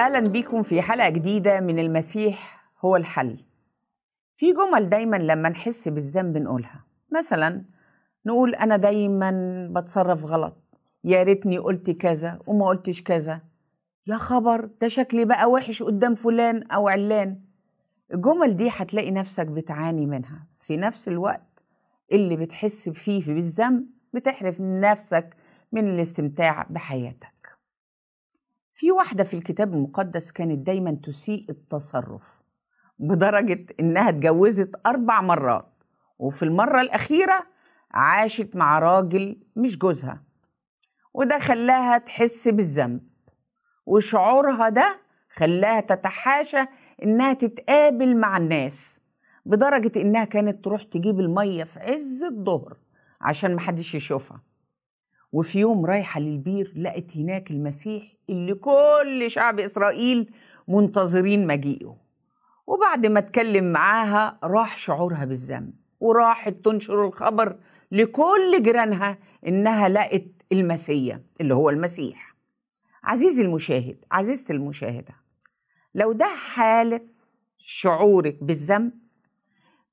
اهلا بيكم في حلقه جديده من المسيح هو الحل في جمل دايما لما نحس بالذنب نقولها مثلا نقول انا دايما بتصرف غلط يا ريتني قلت كذا وما قلتش كذا يا خبر ده شكلي بقى وحش قدام فلان او علان الجمل دي هتلاقي نفسك بتعاني منها في نفس الوقت اللي بتحس فيه بالذنب بتحرف نفسك من الاستمتاع بحياتك في واحدة في الكتاب المقدس كانت دايما تسيء التصرف بدرجة إنها اتجوزت أربع مرات وفي المرة الأخيرة عاشت مع راجل مش جوزها وده خلاها تحس بالذنب وشعورها ده خلاها تتحاشى إنها تتقابل مع الناس بدرجة إنها كانت تروح تجيب المية في عز الظهر عشان محدش يشوفها وفي يوم رايحة للبير لقت هناك المسيح اللي كل شعب إسرائيل منتظرين مجيئه وبعد ما اتكلم معاها راح شعورها بالذنب وراحت تنشر الخبر لكل جيرانها إنها لقت المسيا اللي هو المسيح عزيزي المشاهد عزيزتي المشاهدة لو ده حالة شعورك بالذنب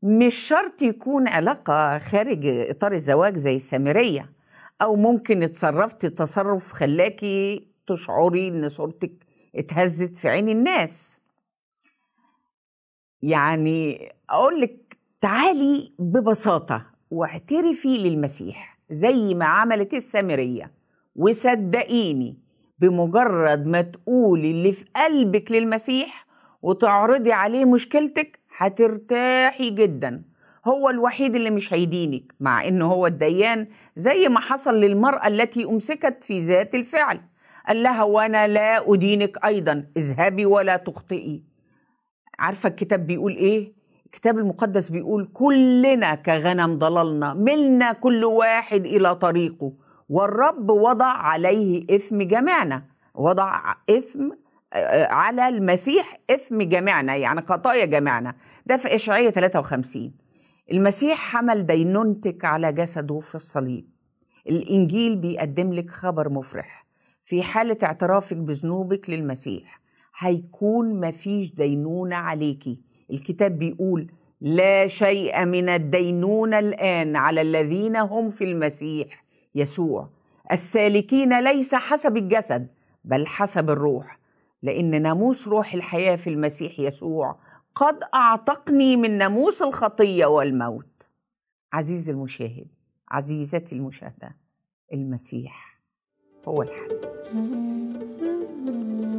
مش شرط يكون علاقة خارج إطار الزواج زي السامرية او ممكن اتصرفتي تصرف خلاكي تشعري ان صورتك اتهزت في عين الناس يعني اقول لك تعالي ببساطه واعترفي للمسيح زي ما عملت السامريه وصدقيني بمجرد ما تقولي اللي في قلبك للمسيح وتعرضي عليه مشكلتك هترتاحي جدا هو الوحيد اللي مش هيدينك مع ان هو الديان زي ما حصل للمراه التي امسكت في ذات الفعل قال لها وانا لا ادينك ايضا اذهبي ولا تخطئي عارفه الكتاب بيقول ايه الكتاب المقدس بيقول كلنا كغنم ضللنا ملنا كل واحد الى طريقه والرب وضع عليه اثم جميعنا وضع اثم آه، على المسيح اثم جميعنا يعني خطايا جميعنا ده في إشعية 53 المسيح حمل دينونتك على جسده في الصليب الإنجيل بيقدم لك خبر مفرح في حالة اعترافك بذنوبك للمسيح هيكون مفيش دينونة عليكي الكتاب بيقول لا شيء من الدينونة الآن على الذين هم في المسيح يسوع السالكين ليس حسب الجسد بل حسب الروح لأن ناموس روح الحياة في المسيح يسوع قد اعتقني من ناموس الخطيه والموت عزيزي المشاهد عزيزتي المشاهده المسيح هو الحل